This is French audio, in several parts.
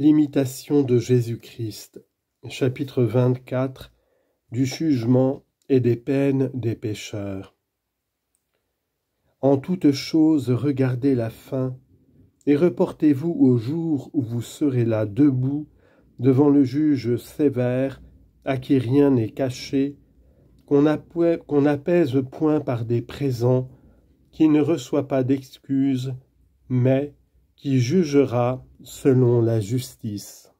L'imitation de Jésus-Christ, chapitre 24, du jugement et des peines des pécheurs. En toutes choses, regardez la fin, et reportez-vous au jour où vous serez là debout devant le juge sévère, à qui rien n'est caché, qu'on n'apaise point par des présents, qui ne reçoit pas d'excuses, mais qui jugera selon la justice.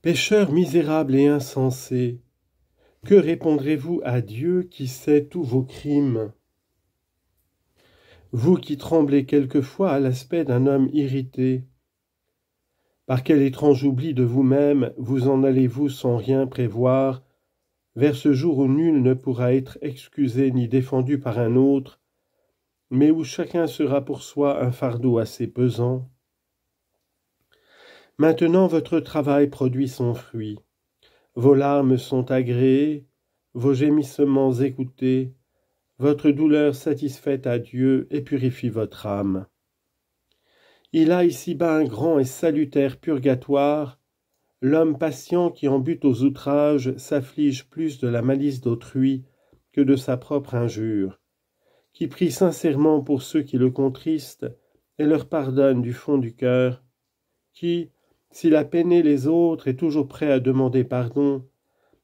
Pécheurs misérables et insensés, que répondrez-vous à Dieu qui sait tous vos crimes Vous qui tremblez quelquefois à l'aspect d'un homme irrité, par quel étrange oubli de vous-même vous en allez-vous sans rien prévoir, vers ce jour où nul ne pourra être excusé ni défendu par un autre, mais où chacun sera pour soi un fardeau assez pesant. Maintenant votre travail produit son fruit. Vos larmes sont agréées, vos gémissements écoutés, votre douleur satisfaite à Dieu et purifie votre âme. Il a ici-bas un grand et salutaire purgatoire. L'homme patient qui en bute aux outrages s'afflige plus de la malice d'autrui que de sa propre injure qui prie sincèrement pour ceux qui le contristent et leur pardonne du fond du cœur, qui, s'il a peiné les autres, est toujours prêt à demander pardon,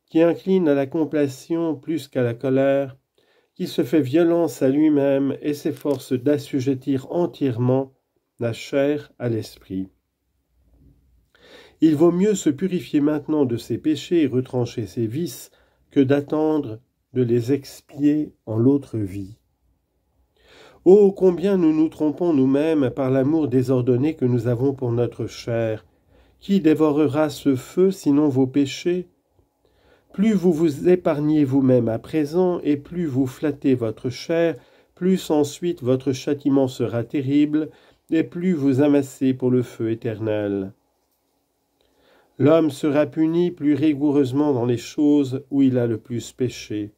qui incline à la compassion plus qu'à la colère, qui se fait violence à lui-même et s'efforce d'assujettir entièrement la chair à l'esprit. Il vaut mieux se purifier maintenant de ses péchés et retrancher ses vices que d'attendre de les expier en l'autre vie. Oh, combien nous nous trompons nous-mêmes par l'amour désordonné que nous avons pour notre chair. Qui dévorera ce feu sinon vos péchés Plus vous vous épargnez vous-même à présent, et plus vous flattez votre chair, plus ensuite votre châtiment sera terrible, et plus vous amassez pour le feu éternel. L'homme sera puni plus rigoureusement dans les choses où il a le plus péché.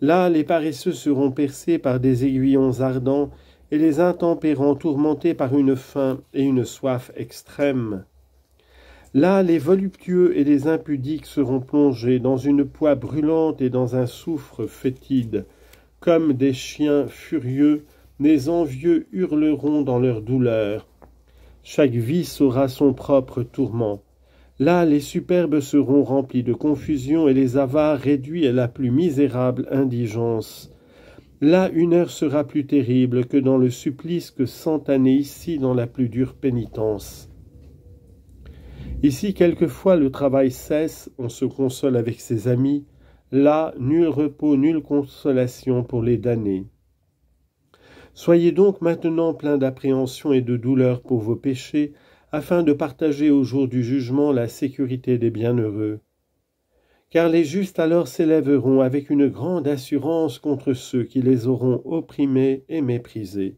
Là, les paresseux seront percés par des aiguillons ardents et les intempérants tourmentés par une faim et une soif extrêmes. Là, les voluptueux et les impudiques seront plongés dans une poix brûlante et dans un soufre fétide. Comme des chiens furieux, les envieux hurleront dans leur douleur. Chaque vie saura son propre tourment. Là, les superbes seront remplis de confusion et les avares réduits à la plus misérable indigence. Là, une heure sera plus terrible que dans le supplice que cent années ici dans la plus dure pénitence. Ici, quelquefois, le travail cesse, on se console avec ses amis. Là, nul repos, nulle consolation pour les damnés. Soyez donc maintenant pleins d'appréhension et de douleur pour vos péchés, afin de partager au jour du jugement la sécurité des bienheureux. Car les justes alors s'élèveront avec une grande assurance contre ceux qui les auront opprimés et méprisés.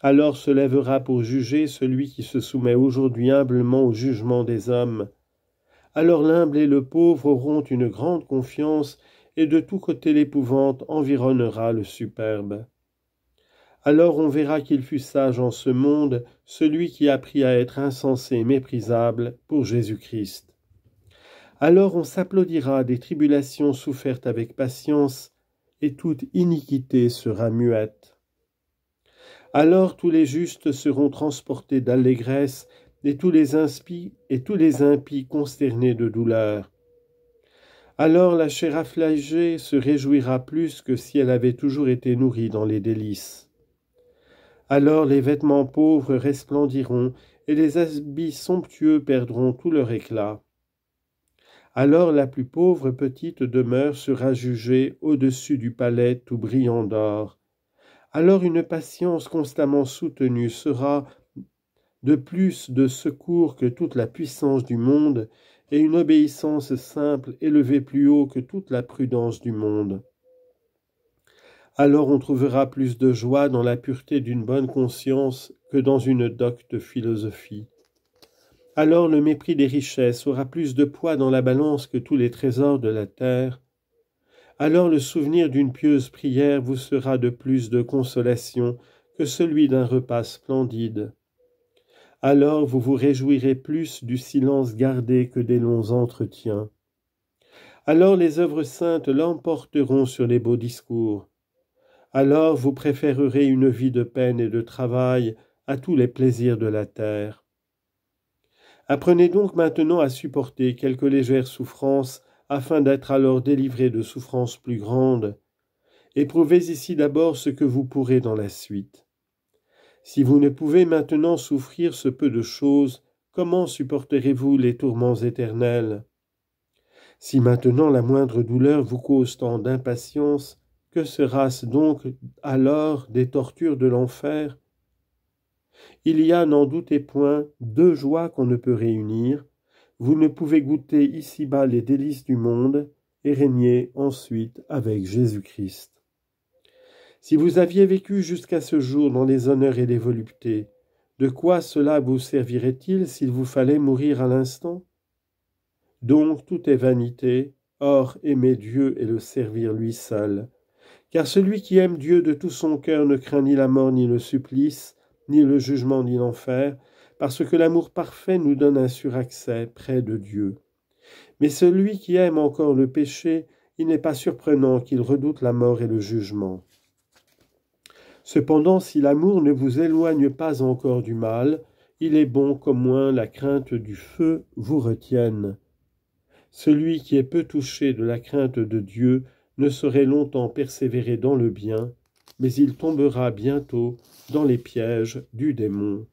Alors se lèvera pour juger celui qui se soumet aujourd'hui humblement au jugement des hommes. Alors l'humble et le pauvre auront une grande confiance, et de tous côtés l'épouvante environnera le superbe alors on verra qu'il fut sage en ce monde celui qui apprit à être insensé et méprisable pour Jésus-Christ. Alors on s'applaudira des tribulations souffertes avec patience, et toute iniquité sera muette. Alors tous les justes seront transportés d'allégresse, et tous les inspies et tous les impies consternés de douleur. Alors la chair affligée se réjouira plus que si elle avait toujours été nourrie dans les délices. Alors les vêtements pauvres resplendiront, et les habits somptueux perdront tout leur éclat. Alors la plus pauvre petite demeure sera jugée au-dessus du palais tout brillant d'or. Alors une patience constamment soutenue sera de plus de secours que toute la puissance du monde, et une obéissance simple élevée plus haut que toute la prudence du monde alors on trouvera plus de joie dans la pureté d'une bonne conscience que dans une docte philosophie. Alors le mépris des richesses aura plus de poids dans la balance que tous les trésors de la terre. Alors le souvenir d'une pieuse prière vous sera de plus de consolation que celui d'un repas splendide. Alors vous vous réjouirez plus du silence gardé que des longs entretiens. Alors les œuvres saintes l'emporteront sur les beaux discours alors vous préférerez une vie de peine et de travail à tous les plaisirs de la terre. Apprenez donc maintenant à supporter quelques légères souffrances, afin d'être alors délivré de souffrances plus grandes. Éprouvez ici d'abord ce que vous pourrez dans la suite. Si vous ne pouvez maintenant souffrir ce peu de choses, comment supporterez-vous les tourments éternels Si maintenant la moindre douleur vous cause tant d'impatience, que sera-ce donc alors des tortures de l'enfer Il y a, n'en doutez point, deux joies qu'on ne peut réunir. Vous ne pouvez goûter ici-bas les délices du monde et régner ensuite avec Jésus-Christ. Si vous aviez vécu jusqu'à ce jour dans les honneurs et les voluptés, de quoi cela vous servirait-il s'il vous fallait mourir à l'instant Donc tout est vanité, or aimer Dieu et le servir lui seul car celui qui aime Dieu de tout son cœur ne craint ni la mort, ni le supplice, ni le jugement, ni l'enfer, parce que l'amour parfait nous donne un suraccès près de Dieu. Mais celui qui aime encore le péché, il n'est pas surprenant qu'il redoute la mort et le jugement. Cependant, si l'amour ne vous éloigne pas encore du mal, il est bon qu'au moins la crainte du feu vous retienne. Celui qui est peu touché de la crainte de Dieu ne saurait longtemps persévérer dans le bien, mais il tombera bientôt dans les pièges du démon.